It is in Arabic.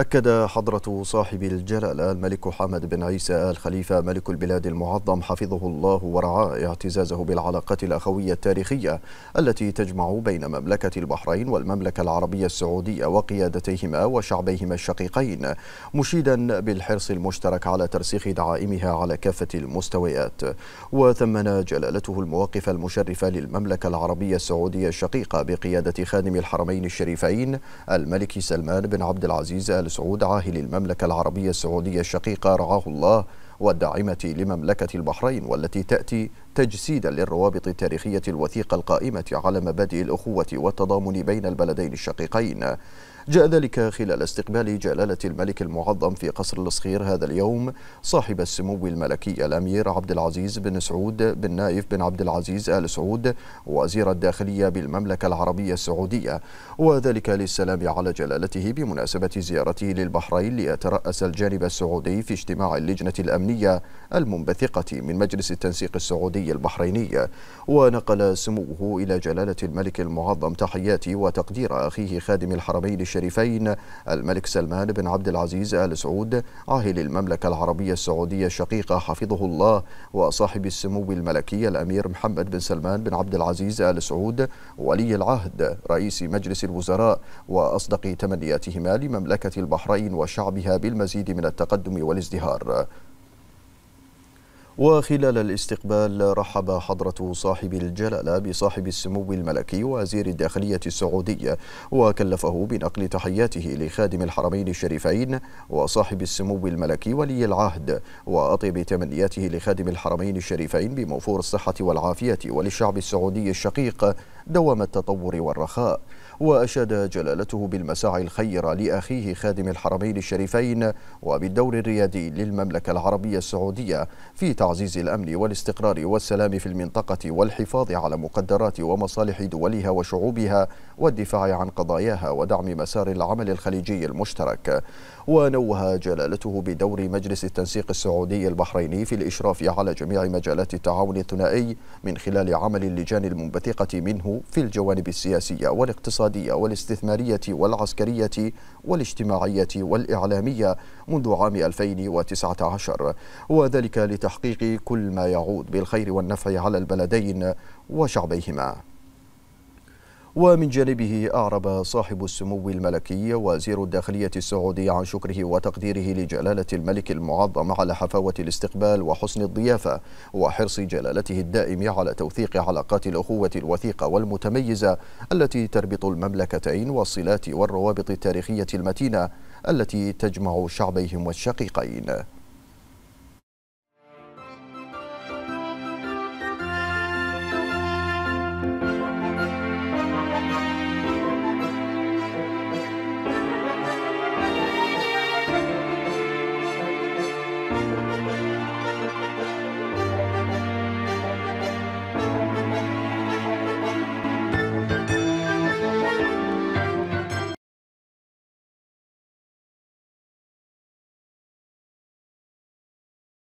أكد حضرة صاحب الجلالة الملك حمد بن عيسى آل خليفة ملك البلاد المعظم حفظه الله ورعاه اعتزازه بالعلاقات الأخوية التاريخية التي تجمع بين مملكة البحرين والمملكة العربية السعودية وقيادتيهما وشعبيهما الشقيقين مشيدا بالحرص المشترك على ترسيخ دعائمها على كافة المستويات وثمن جلالته المواقف المشرفة للمملكة العربية السعودية الشقيقة بقيادة خادم الحرمين الشريفين الملك سلمان بن عبد العزيز آل سعود عاهل المملكة العربية السعودية الشقيقة رعاه الله والداعمة لمملكة البحرين والتي تأتي تجسيدا للروابط التاريخية الوثيقة القائمة على مبادئ الأخوة والتضامن بين البلدين الشقيقين جاء ذلك خلال استقبال جلالة الملك المعظم في قصر الصخير هذا اليوم صاحب السمو الملكي الأمير عبد العزيز بن سعود بن نايف بن عبد العزيز آل سعود وزير الداخلية بالمملكة العربية السعودية وذلك للسلام على جلالته بمناسبة زيارته للبحرين ليترأس الجانب السعودي في اجتماع اللجنة الأمنية المنبثقة من مجلس التنسيق السعودي البحريني ونقل سموه إلى جلالة الملك المعظم تحياتي وتقدير أخيه خادم الحرمين الشريفين الشريفين الملك سلمان بن عبد العزيز آل سعود عاهل المملكة العربية السعودية الشقيقة حفظه الله وصاحب السمو الملكي الأمير محمد بن سلمان بن عبد العزيز آل سعود ولي العهد رئيس مجلس الوزراء وأصدق تمنياتهما لمملكة البحرين وشعبها بالمزيد من التقدم والازدهار وخلال الاستقبال رحب حضرة صاحب الجلالة بصاحب السمو الملكي وزير الداخلية السعودية وكلفه بنقل تحياته لخادم الحرمين الشريفين وصاحب السمو الملكي ولي العهد وأطيب تمنياته لخادم الحرمين الشريفين بموفور الصحة والعافية وللشعب السعودي الشقيق دوام التطور والرخاء وأشاد جلالته بالمساعي الخيرة لأخيه خادم الحرمين الشريفين وبالدور الريادي للمملكة العربية السعودية في تعامل تعزيز الأمن والاستقرار والسلام في المنطقة والحفاظ على مقدرات ومصالح دولها وشعوبها والدفاع عن قضاياها ودعم مسار العمل الخليجي المشترك ونوه جلالته بدور مجلس التنسيق السعودي البحريني في الإشراف على جميع مجالات التعاون الثنائي من خلال عمل اللجان المنبثقة منه في الجوانب السياسية والاقتصادية والاستثمارية والعسكرية والاجتماعية والإعلامية منذ عام 2019 وذلك لتحقيق كل ما يعود بالخير والنفع على البلدين وشعبيهما ومن جانبه أعرب صاحب السمو الملكي وزير الداخلية السعودي عن شكره وتقديره لجلالة الملك المعظم على حفاوة الاستقبال وحسن الضيافة وحرص جلالته الدائم على توثيق علاقات الأخوة الوثيقة والمتميزة التي تربط المملكتين والصلات والروابط التاريخية المتينة التي تجمع شعبيهم الشقيقين